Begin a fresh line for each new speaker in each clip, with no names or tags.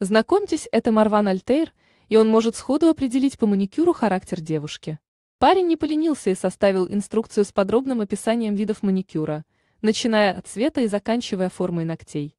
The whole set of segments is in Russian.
Знакомьтесь, это Марван Альтейр, и он может сходу определить по маникюру характер девушки. Парень не поленился и составил инструкцию с подробным описанием видов маникюра, начиная от цвета и заканчивая формой ногтей.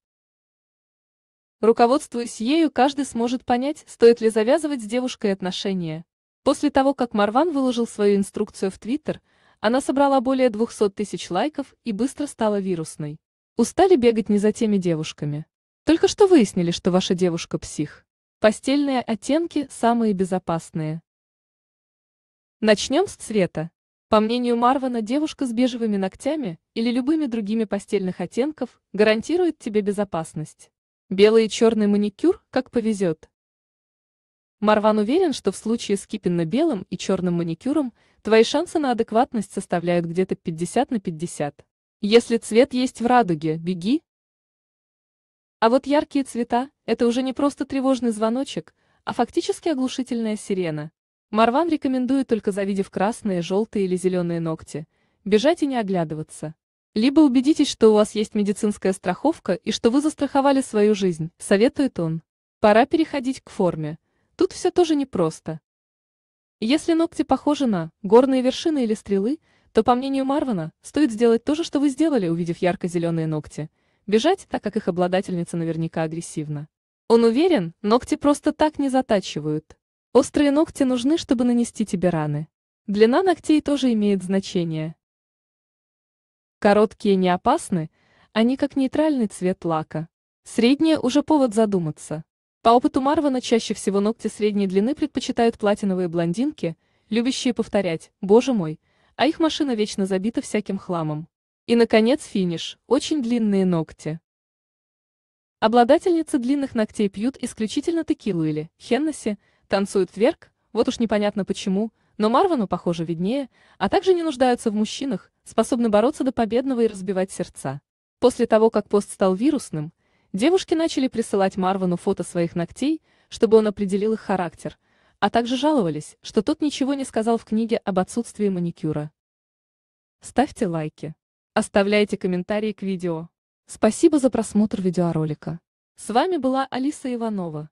Руководствуясь ею, каждый сможет понять, стоит ли завязывать с девушкой отношения. После того, как Марван выложил свою инструкцию в Твиттер, она собрала более 200 тысяч лайков и быстро стала вирусной. Устали бегать не за теми девушками. Только что выяснили, что ваша девушка псих. Постельные оттенки самые безопасные. Начнем с цвета. По мнению Марвана, девушка с бежевыми ногтями или любыми другими постельных оттенков гарантирует тебе безопасность. Белый и черный маникюр, как повезет. Марван уверен, что в случае с кипенно-белым и черным маникюром твои шансы на адекватность составляют где-то 50 на 50. Если цвет есть в радуге, беги, а вот яркие цвета – это уже не просто тревожный звоночек, а фактически оглушительная сирена. Марван рекомендует только завидев красные, желтые или зеленые ногти, бежать и не оглядываться. Либо убедитесь, что у вас есть медицинская страховка и что вы застраховали свою жизнь, советует он. Пора переходить к форме. Тут все тоже непросто. Если ногти похожи на горные вершины или стрелы, то, по мнению Марвана, стоит сделать то же, что вы сделали, увидев ярко-зеленые ногти – бежать, так как их обладательница наверняка агрессивна. Он уверен, ногти просто так не затачивают. Острые ногти нужны, чтобы нанести тебе раны. Длина ногтей тоже имеет значение. Короткие не опасны, они как нейтральный цвет лака. Средние уже повод задуматься. По опыту Марвана чаще всего ногти средней длины предпочитают платиновые блондинки, любящие повторять «Боже мой», а их машина вечно забита всяким хламом. И, наконец, финиш – очень длинные ногти. Обладательницы длинных ногтей пьют исключительно текилу или хеннесси, танцуют тверк, вот уж непонятно почему, но Марвану, похоже, виднее, а также не нуждаются в мужчинах, способны бороться до победного и разбивать сердца. После того, как пост стал вирусным, девушки начали присылать Марвану фото своих ногтей, чтобы он определил их характер, а также жаловались, что тот ничего не сказал в книге об отсутствии маникюра. Ставьте лайки. Оставляйте комментарии к видео. Спасибо за просмотр видеоролика. С вами была Алиса Иванова.